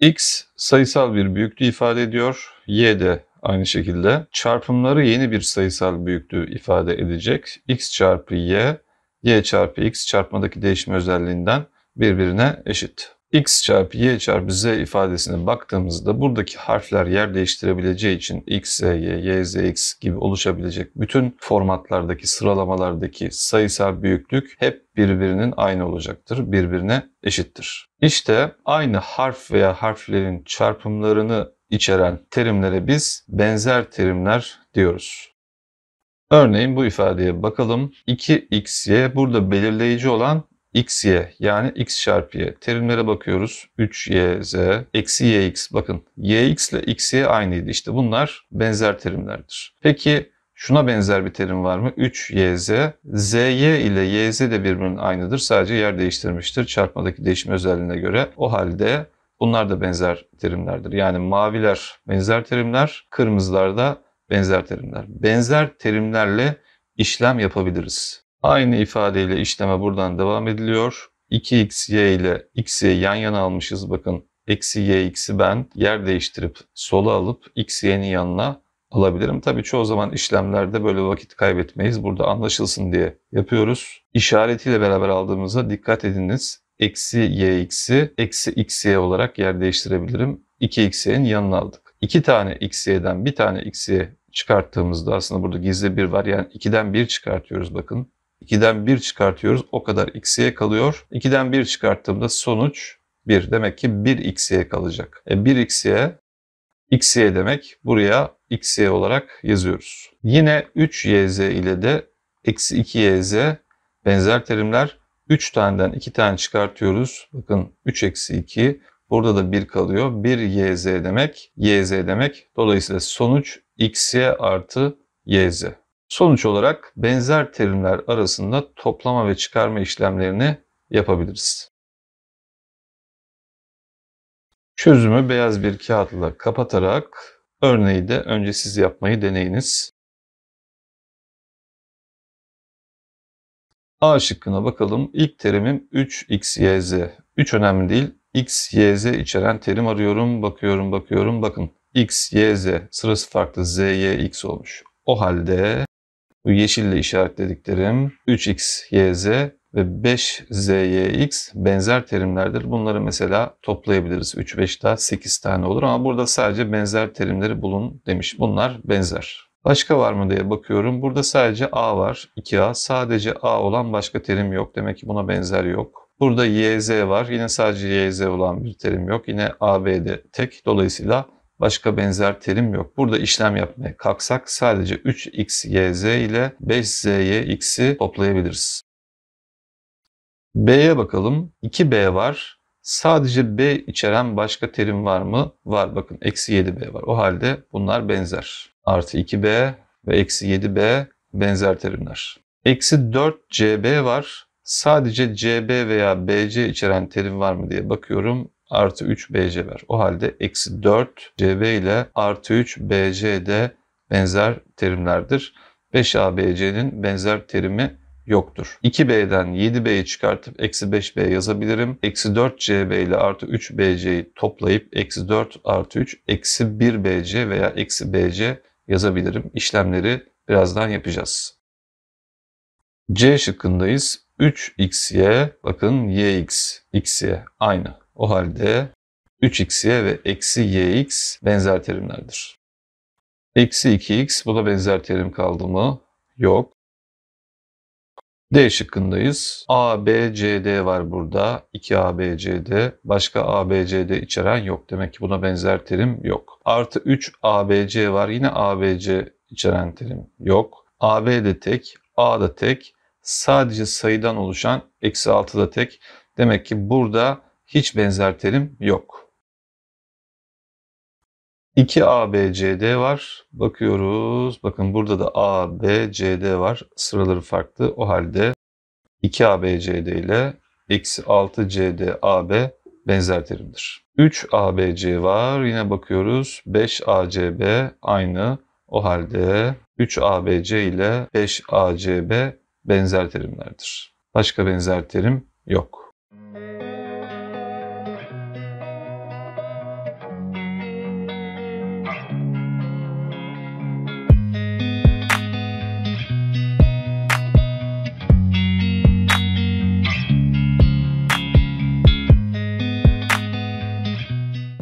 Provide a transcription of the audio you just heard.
X sayısal bir büyüklüğü ifade ediyor. Y de aynı şekilde. Çarpımları yeni bir sayısal büyüklüğü ifade edecek. X çarpı Y, Y çarpı X çarpmadaki değişim özelliğinden birbirine eşit x çarpı y çarpı z ifadesine baktığımızda buradaki harfler yer değiştirebileceği için x, y, y, z, x gibi oluşabilecek bütün formatlardaki sıralamalardaki sayısal büyüklük hep birbirinin aynı olacaktır. Birbirine eşittir. İşte aynı harf veya harflerin çarpımlarını içeren terimlere biz benzer terimler diyoruz. Örneğin bu ifadeye bakalım. 2xy burada belirleyici olan xy yani x çarpı y. Terimlere bakıyoruz. 3yz eksi yx. Bakın yx ile xy aynıydı. işte bunlar benzer terimlerdir. Peki şuna benzer bir terim var mı? 3yz. zy ile yz de birbirinin aynıdır. Sadece yer değiştirmiştir. Çarpmadaki değişim özelliğine göre. O halde bunlar da benzer terimlerdir. Yani maviler benzer terimler, kırmızılar da benzer terimler. Benzer terimlerle işlem yapabiliriz. Aynı ifadeyle işleme buradan devam ediliyor. 2xy ile x'yi yan yana almışız bakın. Eksi y x'i ben yer değiştirip sola alıp x y'nin yanına alabilirim. Tabii çoğu zaman işlemlerde böyle vakit kaybetmeyiz. Burada anlaşılsın diye yapıyoruz. İşaretiyle beraber aldığımızda dikkat ediniz. Eksi y x'i eksi x y olarak yer değiştirebilirim. 2xy'nin yanına aldık. 2 tane xy'den bir tane xy çıkarttığımızda aslında burada gizli bir var. Yani 2'den 1 çıkartıyoruz bakın. 2'den 1 çıkartıyoruz. O kadar x'ye kalıyor. 2'den 1 çıkarttığımda sonuç 1. Demek ki 1x'ye kalacak. E 1x'ye x'ye demek buraya x'ye olarak yazıyoruz. Yine 3yz ile de eksi 2yz benzer terimler. 3 taneden 2 tane çıkartıyoruz. Bakın 3 eksi 2. Burada da 1 kalıyor. 1yz demek yz demek. Dolayısıyla sonuç x'ye artı yz. Sonuç olarak benzer terimler arasında toplama ve çıkarma işlemlerini yapabiliriz. Çözümü beyaz bir kağıtla kapatarak örneği de önce siz yapmayı deneyiniz. A şıkkına bakalım. İlk terimim 3xyz. 3 önemli değil. Xyz içeren terim arıyorum. Bakıyorum, bakıyorum. Bakın xyz sırası farklı. Zyx olmuş. O halde bu yeşille işaretlediklerim 3 xyz ve 5ZYX benzer terimlerdir. Bunları mesela toplayabiliriz. 3, 5 daha 8 tane olur ama burada sadece benzer terimleri bulun demiş. Bunlar benzer. Başka var mı diye bakıyorum. Burada sadece A var. 2A. Sadece A olan başka terim yok. Demek ki buna benzer yok. Burada YZ var. Yine sadece YZ olan bir terim yok. Yine AB'de tek. Dolayısıyla Başka benzer terim yok. Burada işlem yapmaya kalksak sadece 3xyz ile 5zyx'i toplayabiliriz. B'ye bakalım. 2B var. Sadece B içeren başka terim var mı? Var bakın. Eksi 7B var. O halde bunlar benzer. Artı 2B ve eksi 7B benzer terimler. Eksi 4CB var. Sadece CB veya BC içeren terim var mı diye bakıyorum artı 3 BC var. O halde eksi 4 CB ile artı 3 BC de benzer terimlerdir. 5 ABC'nin benzer terimi yoktur. 2B'den 7B'yi çıkartıp eksi 5B yazabilirim. Eksi 4CB ile artı 3BC'yi toplayıp eksi 4 artı 3 eksi 1BC veya eksi BC yazabilirim. İşlemleri birazdan yapacağız. C şıkkındayız. 3xy bakın yx xy aynı. O halde 3xy ve eksi yx benzer terimlerdir. Eksi 2x bu da benzer terim kaldı mı? Yok. D şıkkındayız. A, B, C, D var burada. 2 A, B, C, D. Başka A, B, C, D içeren yok. Demek ki buna benzer terim yok. Artı 3 A, B, C var. Yine A, B, C içeren terim yok. A, B de tek. A da tek. Sadece sayıdan oluşan eksi 6 da tek. Demek ki burada hiç benzer terim yok. 2 ABCD var. Bakıyoruz. Bakın burada da ABCD var. Sıraları farklı. O halde 2 ABCD ile eksi 6 CDAB benzer terimdir. 3 ABC var. Yine bakıyoruz. 5 ACB aynı. O halde 3 ABC ile 5 ACB benzer terimlerdir. Başka benzer terim yok.